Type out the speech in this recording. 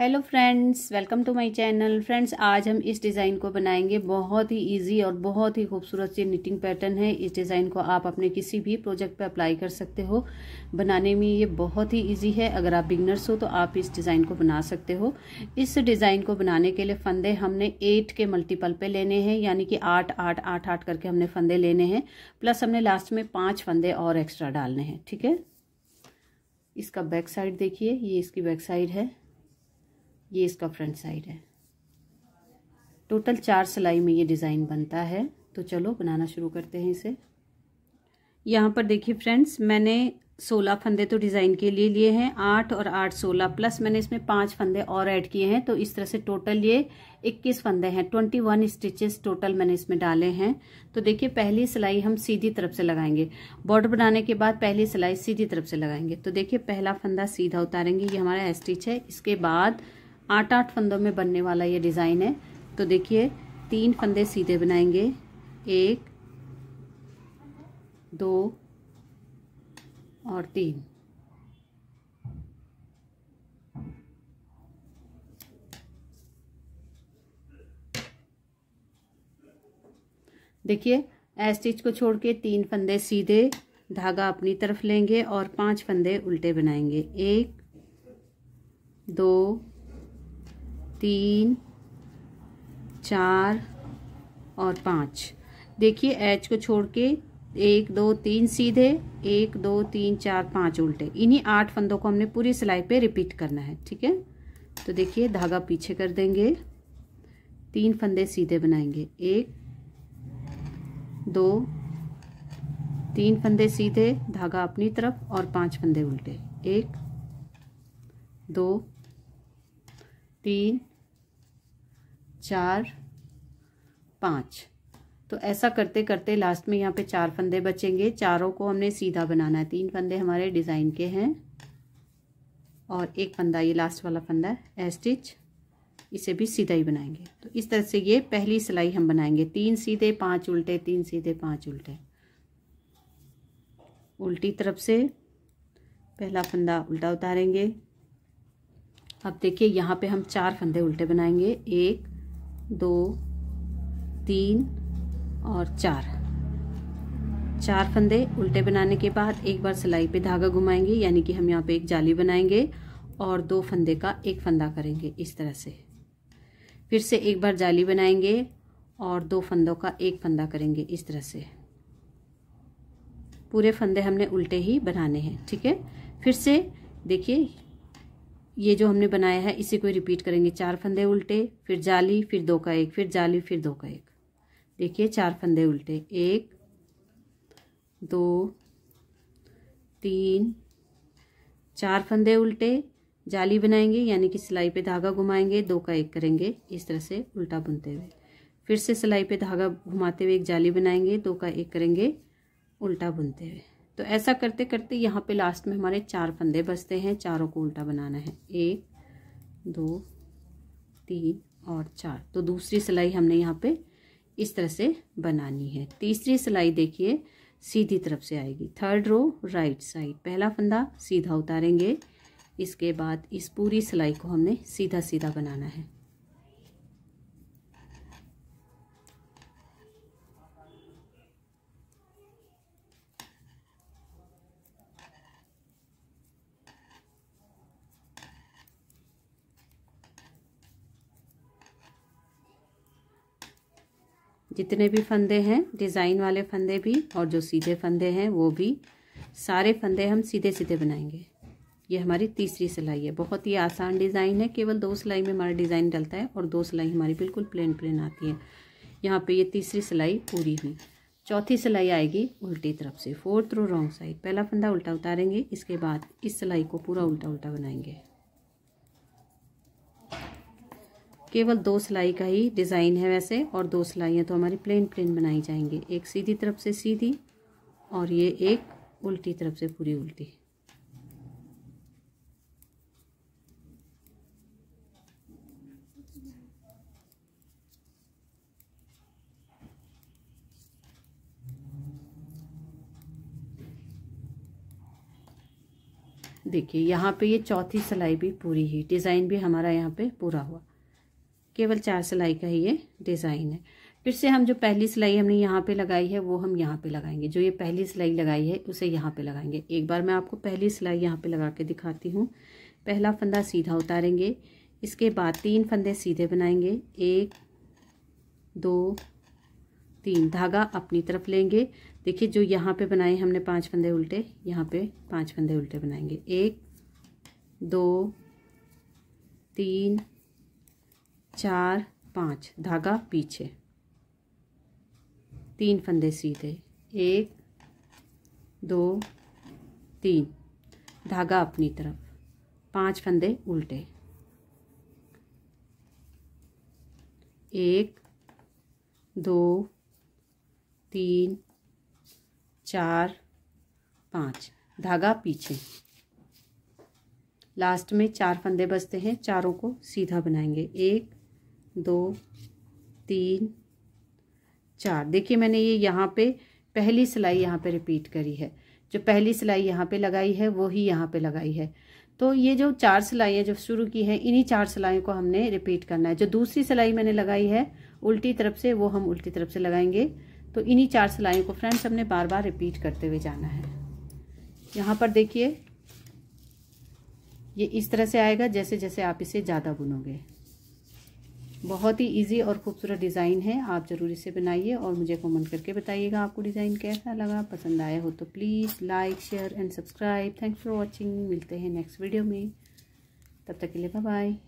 hello friends welcome to my channel friends आज हम इस डिज़ाइन को बनाएंगे बहुत ही इजी और बहुत ही खूबसूरत से निटिंग पैटर्न है इस डिज़ाइन को आप अपने किसी भी प्रोजेक्ट पर अप्लाई कर सकते हो बनाने में ये बहुत ही इजी है अगर आप बिगनर्स हो तो आप इस डिज़ाइन को बना सकते हो इस डिज़ाइन को बनाने के लिए फंदे हमने एट के मल्टीपल पर लेने हैं यानी कि आठ आठ आठ आठ करके हमने फंदे लेने हैं प्लस हमने लास्ट में पाँच फंदे और एक्स्ट्रा डालने हैं ठीक है इसका बैक साइड देखिए ये इसकी बैक साइड है ये इसका फ्रंट साइड है टोटल चार सिलाई में ये डिज़ाइन बनता है तो चलो बनाना शुरू करते हैं इसे यहाँ पर देखिए फ्रेंड्स मैंने सोलह फंदे तो डिज़ाइन के लिए लिए हैं आठ और आठ सोलह प्लस मैंने इसमें पांच फंदे और ऐड किए हैं तो इस तरह से टोटल ये इक्कीस फंदे हैं ट्वेंटी वन स्टिचेस टोटल मैंने इसमें डाले हैं तो देखिए पहली सिलाई हम सीधी तरफ से लगाएंगे बॉर्डर बनाने के बाद पहली सिलाई सीधी तरफ से लगाएंगे तो देखिए पहला फंदा सीधा उतारेंगे ये हमारा स्टिच है इसके बाद आठ आठ फंदों में बनने वाला ये डिज़ाइन है तो देखिए तीन फंदे सीधे बनाएंगे एक दो और तीन देखिए ए स्टिच को छोड़ के तीन फंदे सीधे धागा अपनी तरफ लेंगे और पांच फंदे उल्टे बनाएंगे एक दो तीन चार और पाँच देखिए एच को छोड़ के एक दो तीन सीधे एक दो तीन चार पाँच उल्टे इन्हीं आठ फंदों को हमने पूरी सिलाई पे रिपीट करना है ठीक है तो देखिए धागा पीछे कर देंगे तीन फंदे सीधे बनाएंगे एक दो तीन फंदे सीधे धागा अपनी तरफ और पांच फंदे उल्टे एक दो तीन चार पाँच तो ऐसा करते करते लास्ट में यहाँ पे चार फंदे बचेंगे चारों को हमने सीधा बनाना है तीन फंदे हमारे डिज़ाइन के हैं और एक फंदा ये लास्ट वाला फंदा है स्टिच इसे भी सीधा ही बनाएंगे तो इस तरह से ये पहली सिलाई हम बनाएंगे तीन सीधे पांच उल्टे तीन सीधे पांच उल्टे उल्टी तरफ से पहला फंदा उल्टा उतारेंगे अब देखिए यहाँ पे हम चार फंदे उल्टे बनाएंगे एक दो तीन और चार चार फंदे उल्टे बनाने के बाद एक बार सिलाई पे धागा घुमाएंगे यानी कि हम यहाँ पे एक जाली बनाएंगे और दो फंदे का एक फंदा करेंगे इस तरह से फिर से एक बार जाली बनाएंगे और दो फंदों का एक फंदा करेंगे इस तरह से पूरे फंदे हमने उल्टे ही बनाने हैं ठीक है फिर से देखिए ये जो हमने बनाया है इसी को रिपीट करेंगे चार फंदे उल्टे फिर जाली फिर दो का एक फिर जाली फिर दो का एक देखिए चार फंदे उल्टे एक दो तीन चार फंदे उल्टे जाली बनाएंगे यानी कि सिलाई पे धागा घुमाएंगे दो का एक करेंगे इस तरह से उल्टा बुनते हुए फिर से सिलाई पे धागा घुमाते हुए एक जाली बनाएंगे दो का एक करेंगे उल्टा बुनते हुए तो ऐसा करते करते यहाँ पे लास्ट में हमारे चार फंदे बचते हैं चारों को उल्टा बनाना है एक दो तीन और चार तो दूसरी सिलाई हमने यहाँ पे इस तरह से बनानी है तीसरी सिलाई देखिए सीधी तरफ से आएगी थर्ड रो राइट साइड पहला फंदा सीधा उतारेंगे इसके बाद इस पूरी सिलाई को हमने सीधा सीधा बनाना है जितने भी फंदे हैं डिज़ाइन वाले फंदे भी और जो सीधे फंदे हैं वो भी सारे फंदे हम सीधे सीधे बनाएंगे ये हमारी तीसरी सिलाई है बहुत ही आसान डिज़ाइन है केवल दो सिलाई में हमारा डिज़ाइन डलता है और दो सिलाई हमारी बिल्कुल प्लेन प्लेन आती है यहाँ पे ये तीसरी सिलाई पूरी हुई चौथी सिलाई आएगी उल्टी तरफ से फोर्थ रो रॉन्ग साइड पहला फंदा उल्टा उतारेंगे इसके बाद इस सिलाई को पूरा उल्टा उल्टा बनाएंगे केवल दो सिलाई का ही डिज़ाइन है वैसे और दो सिलाइयाँ तो हमारी प्लेन प्लेन बनाई जाएंगी एक सीधी तरफ से सीधी और ये एक उल्टी तरफ से पूरी उल्टी देखिए यहाँ पे ये चौथी सिलाई भी पूरी ही डिज़ाइन भी हमारा यहाँ पे पूरा हुआ केवल चार सिलाई का ही ये डिज़ाइन है फिर से हम जो पहली सिलाई हमने यहाँ पे लगाई है वो हम यहाँ पे लगाएंगे जो ये पहली सिलाई लगाई है उसे यहाँ पे लगाएंगे एक बार मैं आपको पहली सिलाई यहाँ पे लगा के दिखाती हूँ पहला फंदा सीधा उतारेंगे इसके बाद तीन फंदे सीधे बनाएंगे एक दो तीन धागा अपनी तरफ लेंगे देखिए जो यहाँ पे बनाए हमने पाँच फंदे उल्टे यहाँ पर पाँच फंदे उल्टे बनाएंगे एक दो तीन चार पाँच धागा पीछे तीन फंदे सीधे एक दो तीन धागा अपनी तरफ पांच फंदे उल्टे एक दो तीन चार पाँच धागा पीछे लास्ट में चार फंदे बचते हैं चारों को सीधा बनाएंगे एक दो तीन चार देखिए मैंने ये यहाँ पे पहली सिलाई यहाँ पे रिपीट करी है जो पहली सिलाई यहाँ पे लगाई है वो ही यहाँ पे लगाई है तो ये जो चार सिलाइयाँ जो शुरू की हैं इन्हीं चार सिलाइयों को हमने रिपीट करना है जो दूसरी सिलाई मैंने लगाई है उल्टी तरफ से वो हम उल्टी तरफ से लगाएंगे तो इन्हीं चार सिलाइयों को फ्रेंड्स हमने बार बार रिपीट करते हुए जाना है यहाँ पर देखिए ये इस तरह से आएगा जैसे जैसे आप इसे ज़्यादा बुनोगे बहुत ही इजी और ख़ूबसूरत डिज़ाइन है आप ज़रूर इसे बनाइए और मुझे कमेंट करके बताइएगा आपको डिज़ाइन कैसा लगा पसंद आया हो तो please like share and subscribe thanks for watching मिलते हैं नेक्स्ट वीडियो में तब तक के लिए बाय बाय